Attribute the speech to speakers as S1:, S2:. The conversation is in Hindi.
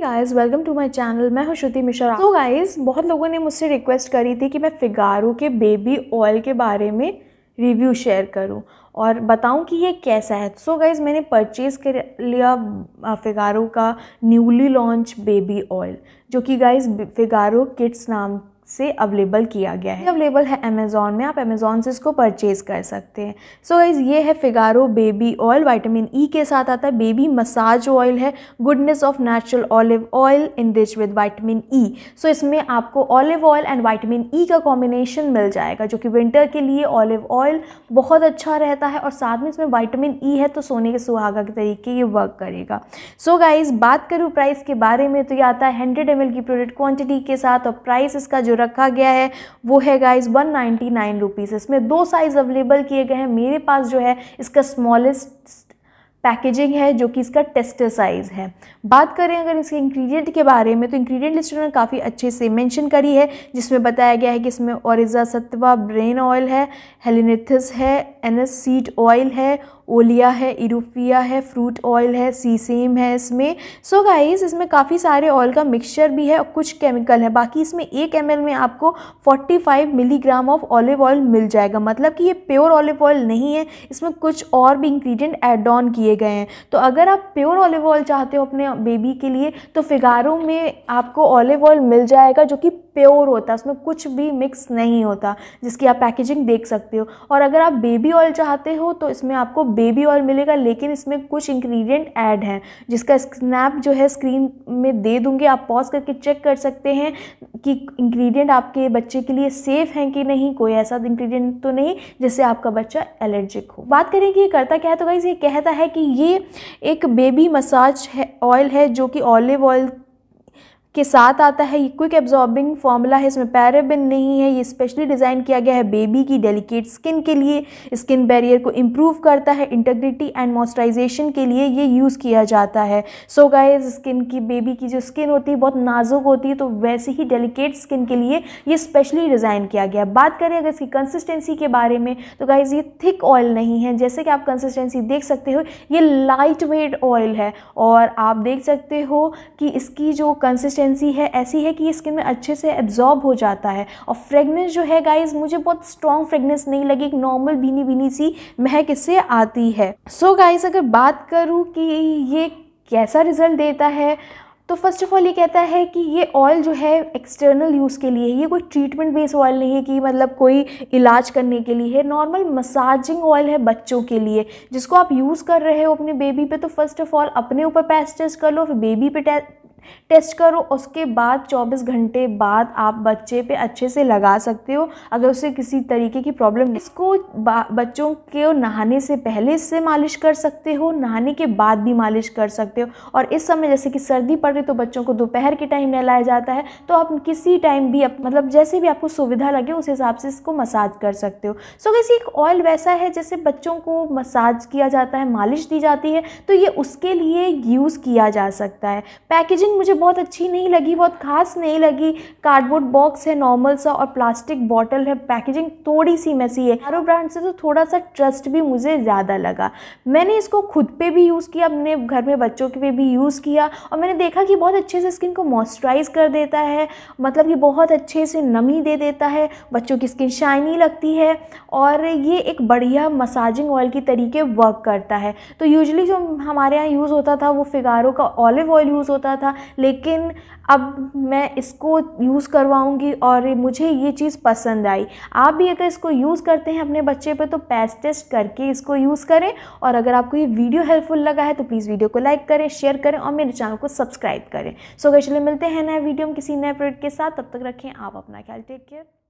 S1: guys welcome to my channel मैं हूँ श्रुति मिश्रा तो गाइज़ बहुत लोगों ने मुझसे रिक्वेस्ट करी थी कि मैं फिगारो के बेबी ऑयल के बारे में रिव्यू शेयर करूँ और बताऊँ कि ये कैसा है सो so गाइज मैंने परचेज़ कर लिया फिगारो का न्यूली लॉन्च बेबी ऑयल जो कि गाइज़ फिगारो किड्स नाम से अवेलेबल किया गया है अवेलेबल है अमेज़ोन में आप अमेज़ोन से इसको परचेज़ कर सकते हैं सो गाइज़ ये है Figaro baby oil vitamin E के साथ आता है बेबी मसाज ऑयल है goodness of natural olive oil in rich with vitamin E so इसमें आपको olive oil and vitamin E का कॉम्बिनेशन मिल जाएगा जो कि विंटर के लिए ऑलिव ऑयल बहुत अच्छा रहता है और साथ में इसमें वाइटामिन ई e है तो सोने के सुहागा के तरीके ये वर्क करेगा सो so गाइज़ बात करूँ प्राइस के बारे में तो ये आता है हंड्रेड एम की प्रोडक्ट क्वान्टिटी के साथ और प्राइस इसका जो रखा गया है वो है गाइज़ वन नाइन्टी इसमें दो साइज़ अवेलेबल किए गए हैं मेरे पास जो है इसका स्मॉलेस्ट पैकेजिंग है जो कि इसका टेस्टर साइज़ है बात करें अगर इसके इंग्रेडिएंट के बारे में तो इंग्रेडिएंट लिस्ट उन्होंने काफ़ी अच्छे से मेंशन करी है जिसमें बताया गया है कि इसमें औरजा सत्वा ब्रेन ऑयल है हेलिनेथिस है एनस सीड ऑयल है ओलिया है इरुफिया है फ्रूट ऑयल है सीसेम है इसमें सो so गाइस इसमें काफ़ी सारे ऑयल का मिक्सचर भी है और कुछ केमिकल है बाकी इसमें एक एम में आपको 45 मिलीग्राम ऑफ ऑलिव ऑयल मिल जाएगा मतलब कि ये प्योर ऑलिव ऑयल नहीं है इसमें कुछ और भी इंग्रीडियंट एड ऑन किए गए हैं तो अगर आप प्योर ऑलिव ऑयल चाहते हो अपने बेबी के लिए तो फिगारों में आपको ऑलिव ऑयल मिल जाएगा जो कि प्योर होता है उसमें कुछ भी मिक्स नहीं होता जिसकी आप पैकेजिंग देख सकते हो और अगर आप बेबी ऑयल चाहते हो तो इसमें आपको बेबी ऑयल मिलेगा लेकिन इसमें कुछ इंग्रेडिएंट ऐड हैं जिसका स्नैप जो है स्क्रीन में दे दूँगी आप पॉज करके चेक कर सकते हैं कि इंग्रेडिएंट आपके बच्चे के लिए सेफ़ हैं कि नहीं कोई ऐसा इंग्रेडिएंट तो नहीं जिससे आपका बच्चा एलर्जिक हो बात करें कि ये करता क्या है तो गाइज़ ये कहता है कि ये एक बेबी मसाज है ऑयल है जो कि ऑलिव ऑयल के साथ आता है ये क्विक एब्जॉर्बिंग फॉर्मूला है इसमें पैराबिन नहीं है ये स्पेशली डिज़ाइन किया गया है बेबी की डेलिकेट स्किन के लिए स्किन बैरियर को इम्प्रूव करता है इंटेग्रिटी एंड मॉइस्चराइजेशन के लिए ये यूज़ किया जाता है सो so गाइज स्किन की बेबी की जो स्किन होती है बहुत नाजुक होती है तो वैसे ही डेलीकेट स्किन के लिए ये स्पेशली डिज़ाइन किया गया बात करें अगर इसकी कंसिस्टेंसी के बारे में तो गाइज़ ये थिक ऑयल नहीं है जैसे कि आप कंसिस्टेंसी देख सकते हो ये लाइट वेट ऑयल है और आप देख सकते हो कि इसकी जो कंसिस्टेंसी कंसिस्टेंसी है ऐसी है कि ये स्किन में अच्छे से एब्जॉर्ब हो जाता है और फ्रेगनेंस जो है गाइज मुझे बहुत स्ट्रॉन्ग फ्रेगनेंस नहीं लगी एक नॉर्मल भीनी भीनी सी महक इससे आती है सो so गाइज अगर बात करूँ कि ये कैसा रिजल्ट देता है तो फर्स्ट ऑफ ऑल ये कहता है कि ये ऑयल जो है एक्सटर्नल यूज़ के लिए ये कोई ट्रीटमेंट बेस्ड ऑयल नहीं है कि मतलब कोई इलाज करने के लिए है नॉर्मल मसाजिंग ऑयल है बच्चों के लिए जिसको आप यूज़ कर रहे हो अपने बेबी पे तो फर्स्ट ऑफ ऑल अपने ऊपर पैस कर लो फिर बेबी पे टेस्ट करो उसके बाद 24 घंटे बाद आप बच्चे पे अच्छे से लगा सकते हो अगर उसे किसी तरीके की प्रॉब्लम इसको बच्चों के नहाने से पहले इससे मालिश कर सकते हो नहाने के बाद भी मालिश कर सकते हो और इस समय जैसे कि सर्दी पड़ रही तो बच्चों को दोपहर के टाइम नहलाया जाता है तो आप किसी टाइम भी अप, मतलब जैसे भी आपको सुविधा लगे उस हिसाब से इसको मसाज कर सकते हो सो so, किसी एक ऑयल वैसा है जैसे बच्चों को मसाज किया जाता है मालिश दी जाती है तो ये उसके लिए यूज़ किया जा सकता है पैकेजिंग पैकेजिंग मुझे बहुत अच्छी नहीं लगी बहुत खास नहीं लगी कार्डबोर्ड बॉक्स है नॉर्मल सा और प्लास्टिक बॉटल है पैकेजिंग थोड़ी सी मैसी है आरो ब्रांड से तो थोड़ा सा ट्रस्ट भी मुझे ज़्यादा लगा मैंने इसको खुद पे भी यूज़ किया अपने घर में बच्चों के पे भी यूज़ किया और मैंने देखा कि बहुत अच्छे से स्किन को मॉइस्चराइज़ कर देता है मतलब ये बहुत अच्छे से नमी दे देता है बच्चों की स्किन शाइनी लगती है और ये एक बढ़िया मसाजिंग ऑयल की तरीके वर्क करता है तो यूजली जो हमारे यहाँ यूज़ होता था वो फिगारो का ऑलिव ऑयल यूज़ होता था लेकिन अब मैं इसको यूज़ करवाऊँगी और मुझे ये चीज़ पसंद आई आप भी अगर इसको यूज़ करते हैं अपने बच्चे पर तो पैस टेस्ट करके इसको यूज़ करें और अगर आपको ये वीडियो हेल्पफुल लगा है तो प्लीज़ वीडियो को लाइक करें शेयर करें और मेरे चैनल को सब्सक्राइब करें सो so, अगर चलिए मिलते हैं नए वीडियो में किसी नए प्रोडक्ट के साथ तब तक रखें आप अपना ख्याल टेक केयर